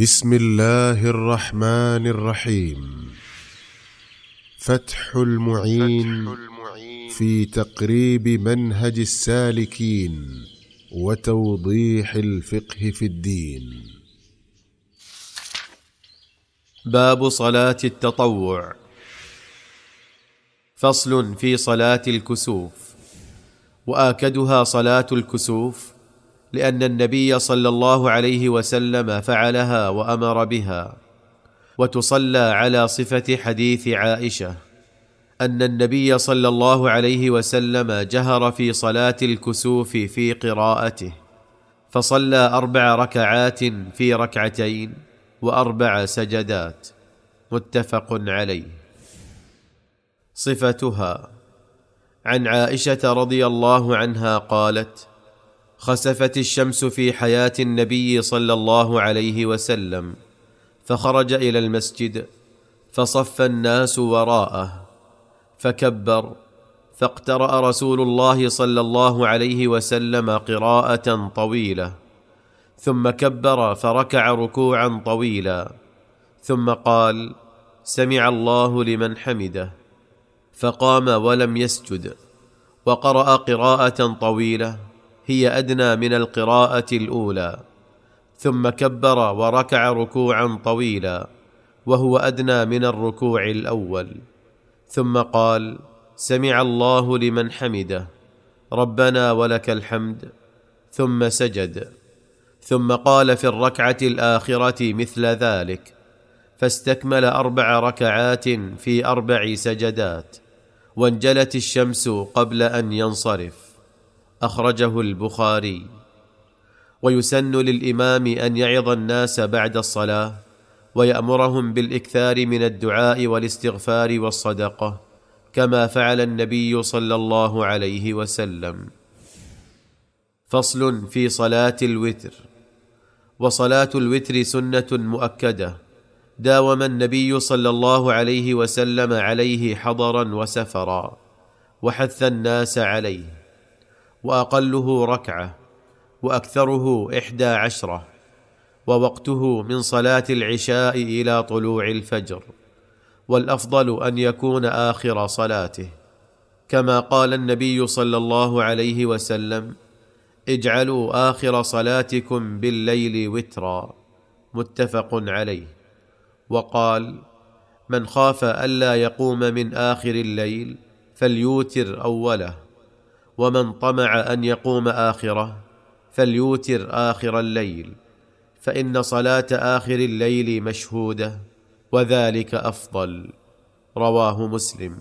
بسم الله الرحمن الرحيم فتح المعين, في تقريب منهج السالكين وتوضيح الفقه في الدين باب صلاه التطوع فصل في صلاه الكسوف واكدها صلاه الكسوف لان النبي صلى الله عليه وسلم فعلها وامر بها وتصلى على صفه حديث عائشه ان النبي صلى الله عليه وسلم جهر في صلاه الكسوف في قراءته فصلى اربع ركعات في ركعتين واربع سجدات متفق عليه صفتها عن عائشه رضي الله عنها قالت خسفت الشمس في حياه النبي صلى الله عليه وسلم فخرج الى المسجد فصف الناس وراءه فكبر فاقترا رسول الله صلى الله عليه وسلم قراءه طويله ثم كبر فركع ركوعا طويلا ثم قال سمع الله لمن حمده فقام ولم يسجد وقرا قراءه طويله هي ادنى من القراءه الاولى ثم كبر وركع ركوعا طويلا وهو ادنى من الركوع الاول ثم قال سمع الله لمن حمده ربنا ولك الحمد ثم سجد ثم قال في الركعه الاخره مثل ذلك فاستكمل اربع ركعات في اربع سجدات وانجلت الشمس قبل ان ينصرف اخرجه البخاري ويسن للامام ان يعظ الناس بعد الصلاه ويامرهم بالاكثار من الدعاء والاستغفار والصدقه كما فعل النبي صلى الله عليه وسلم فصل في صلاه الوتر وصلاه الوتر سنه مؤكده داوم النبي صلى الله عليه وسلم عليه حضرا وسفرا وحث الناس عليه واقله ركعه واكثره احدى عشره ووقته من صلاه العشاء الى طلوع الفجر والافضل ان يكون اخر صلاته كما قال النبي صلى الله عليه وسلم اجعلوا اخر صلاتكم بالليل وترا متفق عليه وقال من خاف الا يقوم من اخر الليل فليوتر اوله ومن طمع ان يقوم اخره فليوتر اخر الليل فان صلاه اخر الليل مشهوده وذلك افضل رواه مسلم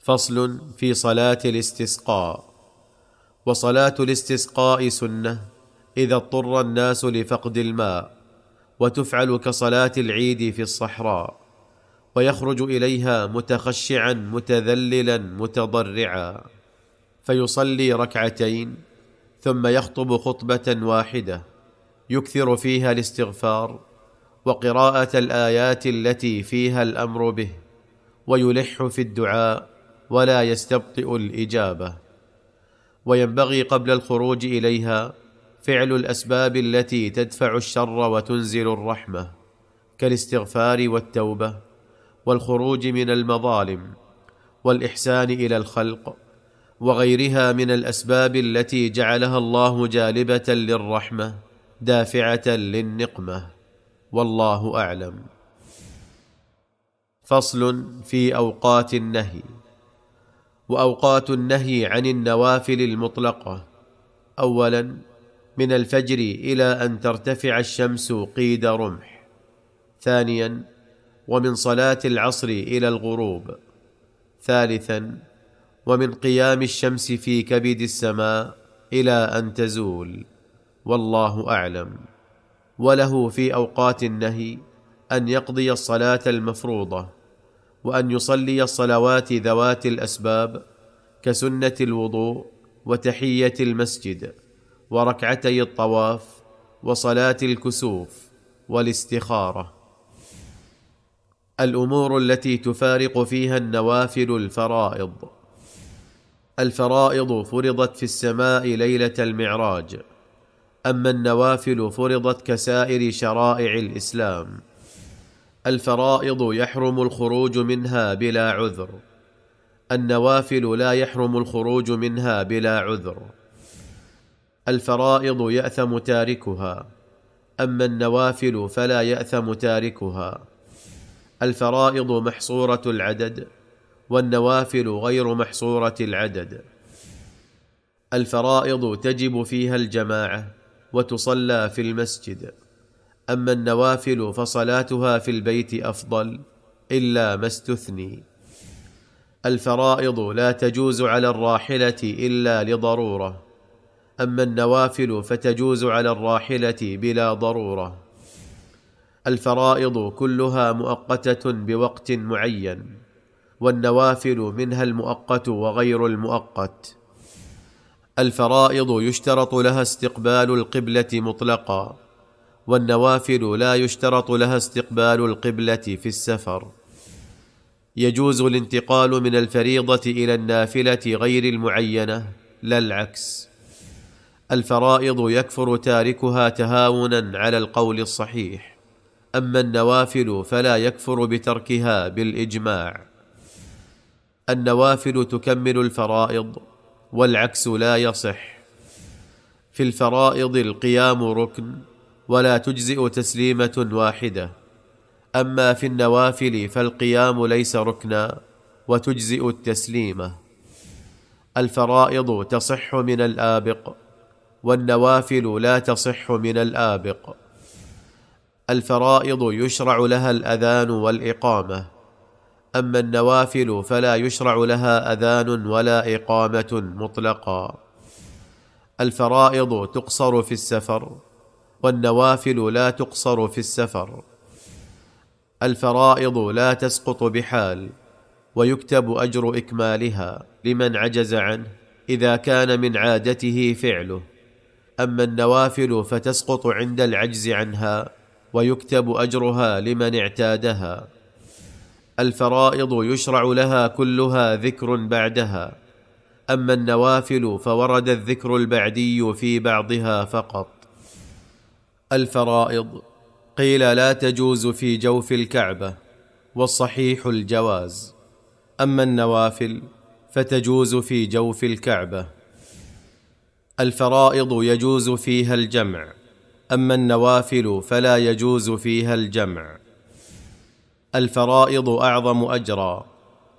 فصل في صلاه الاستسقاء وصلاه الاستسقاء سنه اذا اضطر الناس لفقد الماء وتفعل كصلاه العيد في الصحراء ويخرج اليها متخشعا متذللا متضرعا فيصلي ركعتين ثم يخطب خطبه واحده يكثر فيها الاستغفار وقراءه الايات التي فيها الامر به ويلح في الدعاء ولا يستبطئ الاجابه وينبغي قبل الخروج اليها فعل الاسباب التي تدفع الشر وتنزل الرحمه كالاستغفار والتوبه والخروج من المظالم والاحسان الى الخلق وغيرها من الاسباب التي جعلها الله جالبه للرحمه دافعه للنقمه والله اعلم فصل في اوقات النهي واوقات النهي عن النوافل المطلقه اولا من الفجر الى ان ترتفع الشمس قيد رمح ثانيا ومن صلاه العصر الى الغروب ثالثا ومن قيام الشمس في كبد السماء الى ان تزول والله اعلم وله في اوقات النهي ان يقضي الصلاه المفروضه وان يصلي الصلوات ذوات الاسباب كسنه الوضوء وتحيه المسجد وركعتي الطواف وصلاه الكسوف والاستخاره الامور التي تفارق فيها النوافل الفرائض الفرائض فرضت في السماء ليله المعراج اما النوافل فرضت كسائر شرائع الاسلام الفرائض يحرم الخروج منها بلا عذر النوافل لا يحرم الخروج منها بلا عذر الفرائض ياثم تاركها اما النوافل فلا ياثم تاركها الفرائض محصوره العدد والنوافل غير محصوره العدد الفرائض تجب فيها الجماعه وتصلى في المسجد اما النوافل فصلاتها في البيت افضل الا ما استثني الفرائض لا تجوز على الراحله الا لضروره اما النوافل فتجوز على الراحله بلا ضروره الفرائض كلها مؤقته بوقت معين والنوافل منها المؤقت وغير المؤقت الفرائض يشترط لها استقبال القبله مطلقا والنوافل لا يشترط لها استقبال القبله في السفر يجوز الانتقال من الفريضه الى النافله غير المعينه لا العكس الفرائض يكفر تاركها تهاونا على القول الصحيح اما النوافل فلا يكفر بتركها بالاجماع النوافل تكمل الفرائض والعكس لا يصح في الفرائض القيام ركن ولا تجزئ تسليمه واحده اما في النوافل فالقيام ليس ركنا وتجزئ التسليمه الفرائض تصح من الابق والنوافل لا تصح من الابق الفرائض يشرع لها الاذان والاقامه اما النوافل فلا يشرع لها اذان ولا اقامه مطلقا الفرائض تقصر في السفر والنوافل لا تقصر في السفر الفرائض لا تسقط بحال ويكتب اجر اكمالها لمن عجز عنه اذا كان من عادته فعله اما النوافل فتسقط عند العجز عنها ويكتب اجرها لمن اعتادها الفرائض يشرع لها كلها ذكر بعدها اما النوافل فورد الذكر البعدي في بعضها فقط الفرائض قيل لا تجوز في جوف الكعبه والصحيح الجواز اما النوافل فتجوز في جوف الكعبه الفرائض يجوز فيها الجمع اما النوافل فلا يجوز فيها الجمع الفرائض اعظم اجرا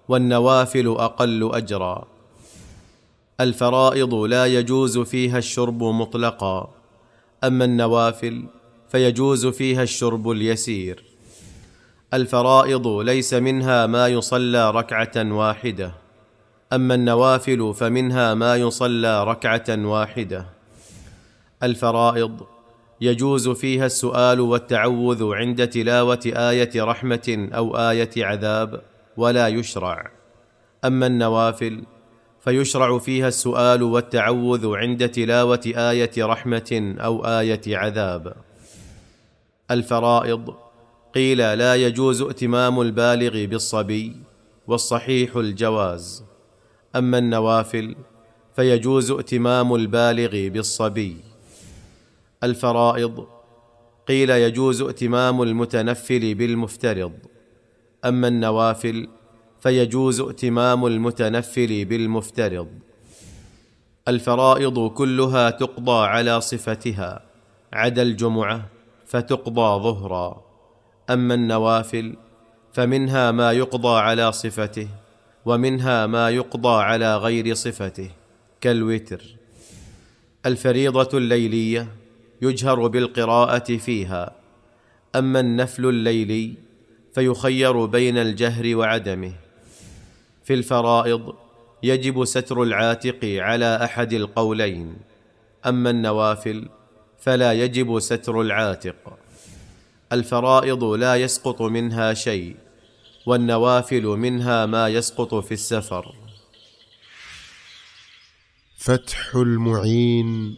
والنوافل اقل اجرا الفرائض لا يجوز فيها الشرب مطلقا اما النوافل فيجوز فيها الشرب اليسير الفرائض ليس منها ما يصلى ركعه واحده اما النوافل فمنها ما يصلى ركعه واحده الفرائض يجوز فيها السؤال والتعوذ عند تلاوه ايه رحمه او ايه عذاب ولا يشرع اما النوافل فيشرع فيها السؤال والتعوذ عند تلاوه ايه رحمه او ايه عذاب الفرائض قيل لا يجوز ائتمام البالغ بالصبي والصحيح الجواز اما النوافل فيجوز ائتمام البالغ بالصبي الفرائض قيل يجوز ائتمام المتنفل بالمفترض اما النوافل فيجوز ائتمام المتنفل بالمفترض الفرائض كلها تقضى على صفتها عدا الجمعه فتقضى ظهرا اما النوافل فمنها ما يقضى على صفته ومنها ما يقضى على غير صفته كالوتر الفريضه الليليه يجهر بالقراءه فيها اما النفل الليلي فيخير بين الجهر وعدمه في الفرائض يجب ستر العاتق على احد القولين اما النوافل فلا يجب ستر العاتق الفرائض لا يسقط منها شيء والنوافل منها ما يسقط في السفر فتح المعين